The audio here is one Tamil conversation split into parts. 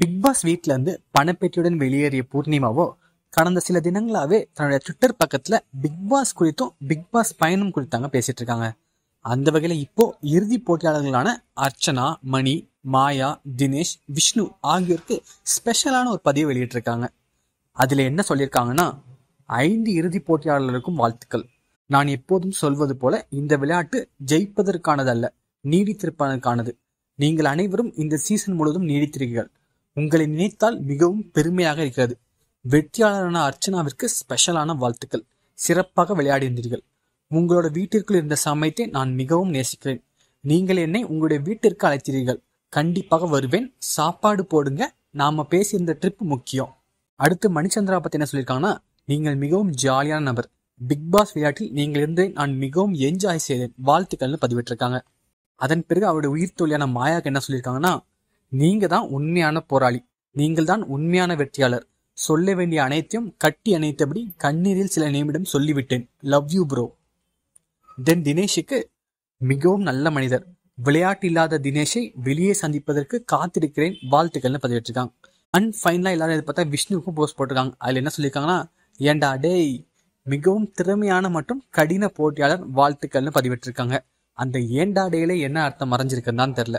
பிக் பாஸ் வீட்ல இருந்து பணப்பேட்டியுடன் வெளியேறிய பூர்ணிமாவோ கடந்த சில தினங்களாவே தன்னுடைய ட்விட்டர் பக்கத்துல பிக் பாஸ் குறித்தும் பிக் பாஸ் பயணம் குறித்தாங்க பேசிட்டு இருக்காங்க அந்த வகையில இப்போ இறுதி போட்டியாளர்களான அர்ச்சனா மணி மாயா தினேஷ் விஷ்ணு ஆகியோருக்கு ஸ்பெஷலான ஒரு பதிவு வெளியிட்டிருக்காங்க அதுல என்ன சொல்லியிருக்காங்கன்னா ஐந்து இறுதி போட்டியாளர்களுக்கும் வாழ்த்துக்கள் நான் எப்போதும் சொல்வது போல இந்த விளையாட்டு ஜெயிப்பதற்கானது அல்ல நீடித்திருப்பதற்கானது நீங்கள் அனைவரும் இந்த சீசன் முழுவதும் நீடித்திருக்கீர்கள் உங்களை நினைத்தால் மிகவும் பெருமையாக இருக்கிறது வெற்றியாளரான அர்ச்சனாவிற்கு ஸ்பெஷலான வாழ்த்துக்கள் சிறப்பாக விளையாடியிருந்தீர்கள் உங்களோட வீட்டிற்குள் இருந்த சமயத்தை நான் மிகவும் நேசிக்கிறேன் நீங்கள் என்னை உங்களுடைய வீட்டிற்கு அழைத்தீர்கள் கண்டிப்பாக வருவேன் சாப்பாடு போடுங்க நாம பேசியிருந்த ட்ரிப் முக்கியம் அடுத்து மணிச்சந்திரா பத்தி என்ன சொல்லியிருக்காங்கன்னா நீங்கள் மிகவும் ஜாலியான நபர் பிக் பாஸ் விளையாட்டில் நீங்கள் இருந்து நான் மிகவும் என்ஜாய் செய்தேன் வாழ்த்துக்கள்னு பதிவிட்டிருக்காங்க அதன் பிறகு அவருடைய உயிர் தொழிலான மாயாக்கு என்ன சொல்லியிருக்காங்கன்னா நீங்க தான் உண்மையான போராளி நீங்கள் தான் உண்மையான வெற்றியாளர் சொல்ல வேண்டிய அனைத்தையும் கட்டி அணைத்தபடி கண்ணீரில் சில நிமிடம் சொல்லிவிட்டேன் லவ் யூ ப்ரோ தென் தினேஷுக்கு மிகவும் நல்ல மனிதர் விளையாட்டு இல்லாத தினேஷை வெளியே சந்திப்பதற்கு காத்திருக்கிறேன் வாழ்த்துக்கள்னு பதிவிட்டிருக்காங்க அண்ட் ஃபைனலாக எல்லாரும் இதை பார்த்தா விஷ்ணுவுக்கும் போஸ்ட் போட்டிருக்காங்க அதில் என்ன சொல்லியிருக்காங்கன்னா ஏண்டா டேய் மிகவும் திறமையான மற்றும் கடின போட்டியாளர் வாழ்த்துக்கள்னு பதிவிட்டிருக்காங்க அந்த ஏண்டா டேல என்ன அர்த்தம் மறைஞ்சிருக்குன்னு தான் தெரில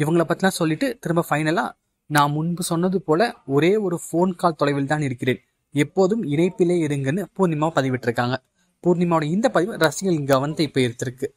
இவங்களை பற்றிலாம் சொல்லிட்டு திரும்ப ஃபைனலாக நான் முன்பு சொன்னது போல ஒரே ஒரு ஃபோன் கால் தொலைவில் தான் இருக்கிறேன் எப்போதும் இணைப்பிலே இருங்கன்னு பூர்ணிமா பதிவிட்டிருக்காங்க பூர்ணிமாவோட இந்த பதிவு ரசிகர்கள் கவனத்தை இப்போ எடுத்திருக்கு